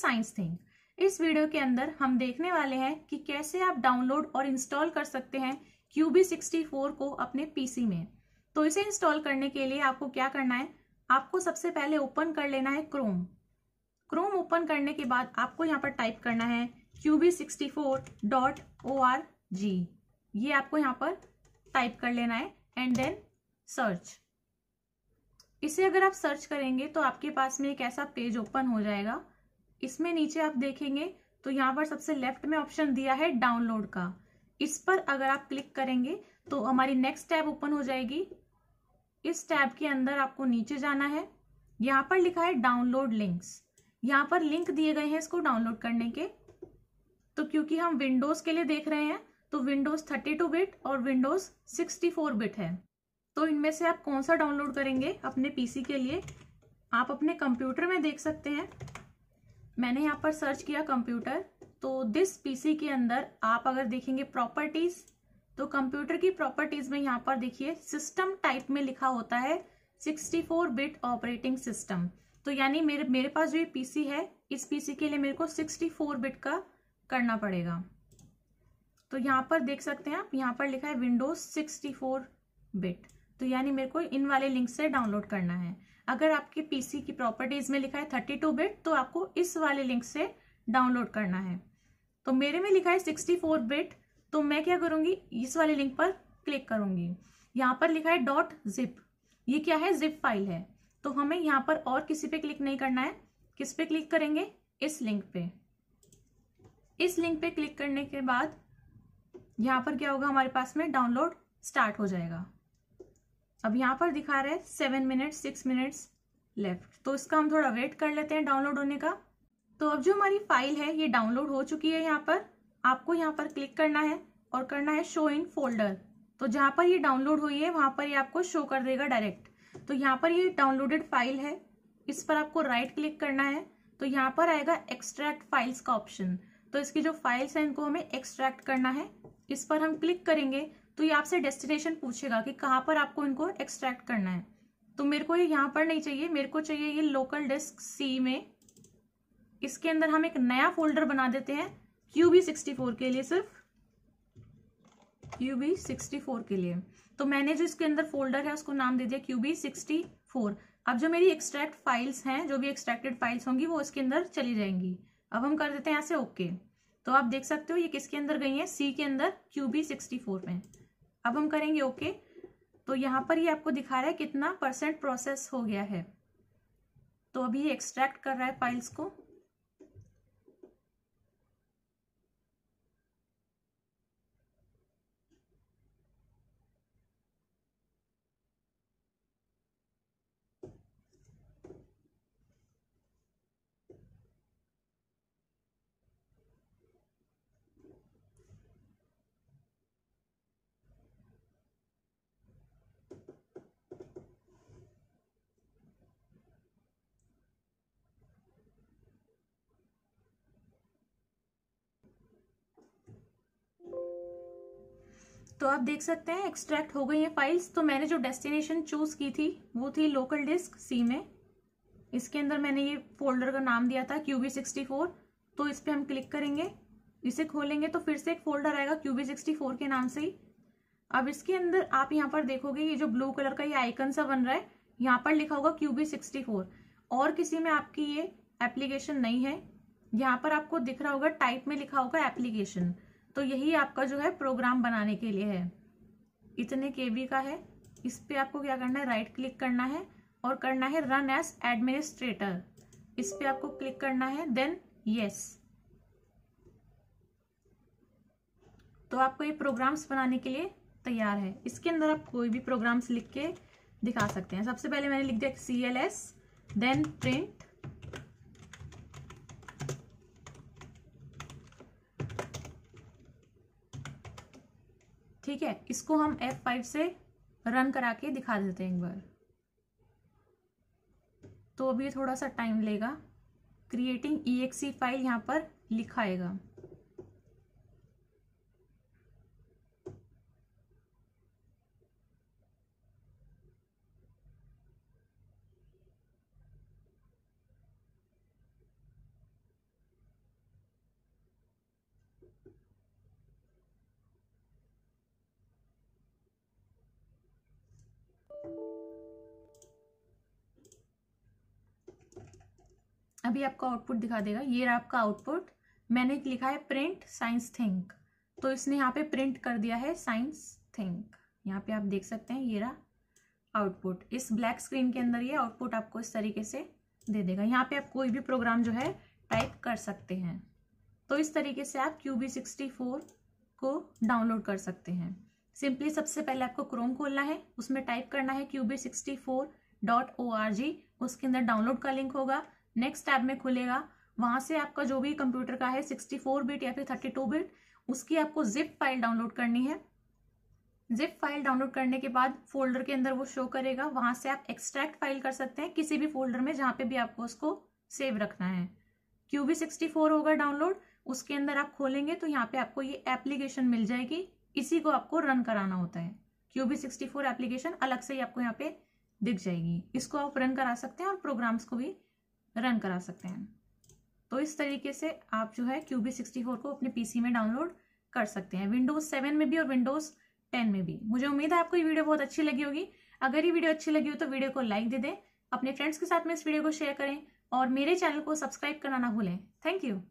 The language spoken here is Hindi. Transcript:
साइंस थिंग इस वीडियो के अंदर हम देखने वाले हैं कि कैसे आप डाउनलोड और इंस्टॉल कर सकते हैं क्यूबी सिक्सटी फोर को अपने पीसी में तो इसे इंस्टॉल करने के लिए आपको क्या करना है आपको सबसे पहले ओपन कर लेना है क्रोम क्रोम ओपन करने के बाद आपको यहाँ पर टाइप करना है Q B sixty four dot O R G ये आपको यहाँ पर टाइप कर लेना है एंड देन सर्च इसे अगर आप सर्च करेंगे तो आपके पास में एक ऐसा पेज ओपन हो जाएगा इसमें नीचे आप देखेंगे तो यहाँ पर सबसे लेफ्ट में ऑप्शन दिया है डाउनलोड का इस पर अगर आप क्लिक करेंगे तो हमारी नेक्स्ट टैब ओपन हो जाएगी इस टैब के अंदर आपको नीचे जाना है यहाँ पर लिखा है डाउनलोड लिंक्स यहाँ पर लिंक दिए गए हैं इसको डाउनलोड करने के तो क्योंकि हम विंडोज के लिए देख रहे हैं तो विंडोज 32 बिट और विंडोज 64 बिट है तो इनमें से आप कौन सा डाउनलोड करेंगे अपने पीसी के लिए आप अपने कंप्यूटर में देख सकते हैं मैंने यहाँ पर सर्च किया कंप्यूटर तो दिस पीसी के अंदर आप अगर देखेंगे प्रॉपर्टीज तो कंप्यूटर की प्रॉपर्टीज में यहाँ पर देखिए सिस्टम टाइप में लिखा होता है 64 बिट ऑपरेटिंग सिस्टम तो यानी मेरे मेरे पास जो ये पीसी है इस पीसी के लिए मेरे को 64 बिट का करना पड़ेगा तो यहाँ पर देख सकते हैं आप यहाँ पर लिखा है विंडोज 64 बिट तो यानी मेरे को इन वाले लिंक से डाउनलोड करना है अगर आपके पीसी की प्रॉपर्टीज में लिखा है थर्टी टू बिट तो आपको इस वाले लिंक से डाउनलोड करना है तो मेरे में लिखा है सिक्सटी फोर बिट तो मैं क्या करूंगी इस वाले लिंक पर क्लिक करूंगी यहाँ पर लिखा है डॉट जिप ये क्या है जिप फाइल है तो हमें यहाँ पर और किसी पे क्लिक नहीं करना है किस पे क्लिक करेंगे इस लिंक पे इस लिंक पे क्लिक करने के बाद यहाँ पर क्या होगा हमारे पास में डाउनलोड स्टार्ट हो जाएगा अब यहाँ पर दिखा रहे seven minutes six minutes left तो इसका हम थोड़ा वेट कर लेते हैं डाउनलोड होने का तो अब जो हमारी फाइल है ये डाउनलोड हो चुकी है यहाँ पर आपको यहाँ पर क्लिक करना है और करना है शो इन फोल्डर तो जहाँ पर ये डाउनलोड हुई है वहाँ पर ये आपको शो कर देगा डायरेक्ट तो यहाँ पर ये डाउनलोडेड फाइल है इस पर आपको राइट क्लिक करना है तो यहाँ पर आएगा एक्सट्रैक्ट फाइल्स का ऑप्शन तो इसकी जो फाइल्स हैं इनको हमें एक्सट्रैक्ट करना है इस पर हम क्लिक करेंगे तो ये आपसे डेस्टिनेशन पूछेगा कि कहाँ पर आपको इनको एक्सट्रैक्ट करना है तो मेरे को ये यहाँ पर नहीं चाहिए मेरे को चाहिए ये लोकल डिस्क सी में इसके अंदर हम एक नया फोल्डर बना देते हैं क्यूबी सिक्सटी फोर के लिए सिर्फ क्यूबी सिक्सटी फोर के लिए तो मैंने जो इसके अंदर फोल्डर है उसको नाम दे दिया क्यूबी सिक्सटी फोर अब जो मेरी एक्सट्रैक्ट फाइल्स हैं जो भी एक्सट्रैक्टेड फाइल्स होंगी वो इसके अंदर चली जाएंगी अब हम कर देते हैं ऐसे से ओके okay. तो आप देख सकते हो ये किसके अंदर गई है सी के अंदर क्यू बी सिक्सटी फोर में अब हम करेंगे ओके okay. तो यहाँ पर ये आपको दिखा रहा है कितना परसेंट प्रोसेस हो गया है तो अभी एक्सट्रैक्ट कर रहा है फाइल्स को तो आप देख सकते हैं एक्सट्रैक्ट हो गई है फाइल्स तो मैंने जो डेस्टिनेशन चूज की थी वो थी लोकल डिस्क सी में इसके अंदर मैंने ये फोल्डर का नाम दिया था क्यूबी सिक्सटी फोर तो इस पर हम क्लिक करेंगे इसे खोलेंगे तो फिर से एक फोल्डर आएगा क्यूबी सिक्सटी फोर के नाम से ही अब इसके अंदर आप यहाँ पर देखोगे ये जो ब्लू कलर का ये आइकन सा बन रहा है यहाँ पर लिखा होगा क्यूबी सिक्सटी फोर और किसी में आपकी ये एप्लीकेशन नहीं है यहाँ पर आपको दिख रहा होगा टाइप में लिखा होगा एप्लीकेशन तो यही आपका जो है प्रोग्राम बनाने के लिए है इतने के बी का है इस पर आपको क्या करना है राइट क्लिक करना है और करना है रन एज एडमिनिस्ट्रेटर इस पर आपको क्लिक करना है देन यस तो आपको ये प्रोग्राम्स बनाने के लिए तैयार है इसके अंदर आप कोई भी प्रोग्राम्स लिख के दिखा सकते हैं सबसे पहले मैंने लिख दिया C L S then print ठीक है इसको हम F5 से रन करा के दिखा देते हैं एक बार तो अभी थोड़ा सा टाइम लेगा क्रिएटिंग ई फाइल यहाँ पर लिखाएगा अभी आपका आउटपुट दिखा देगा ये आपका आउटपुट मैंने लिखा है प्रिंट साइंस थिंक तो इसने यहाँ पे प्रिंट कर दिया है साइंस थिंक यहाँ पे आप देख सकते हैं ये रहा आउटपुट इस ब्लैक स्क्रीन के अंदर ये आउटपुट आपको इस तरीके से दे देगा यहाँ पे आप कोई भी प्रोग्राम जो है टाइप कर सकते हैं तो इस तरीके से आप क्यू बी सिक्सटी फोर को डाउनलोड कर सकते हैं सिंपली सबसे पहले आपको क्रोम खोलना है उसमें टाइप करना है Q B sixty four dot O R G उसके अंदर डाउनलोड का लिंक होगा नेक्स्ट टैब में खुलेगा वहां से आपका जो भी कंप्यूटर का है 64 बिट या फिर 32 बिट उसकी आपको जिप फाइल डाउनलोड करनी है जिप फाइल डाउनलोड करने के बाद फोल्डर के अंदर वो शो करेगा वहां से आप एक्सट्रैक्ट फाइल कर सकते हैं किसी भी फोल्डर में जहाँ पे भी आपको उसको सेव रखना है क्यूबी सिक्सटी फोर होगा डाउनलोड उसके अंदर आप खोलेंगे तो यहाँ पे आपको ये एप्लीकेशन मिल जाएगी इसी को आपको रन कराना होता है क्यूबी सिक्सटी फोर एप्लीकेशन अलग से ही आपको यहाँ पे दिख जाएगी इसको आप रन करा सकते हैं और प्रोग्राम्स को भी रन करा सकते हैं तो इस तरीके से आप जो है क्यूबी सिक्सटी फोर को अपने पीसी में डाउनलोड कर सकते हैं विंडोज सेवन में भी और विंडोज टेन में भी मुझे उम्मीद है आपको ये वीडियो बहुत अच्छी लगी होगी अगर ये वीडियो अच्छी लगी हो तो वीडियो को लाइक दे दें अपने फ्रेंड्स के साथ में इस वीडियो को शेयर करें और मेरे चैनल को सब्सक्राइब करना ना भूलें थैंक यू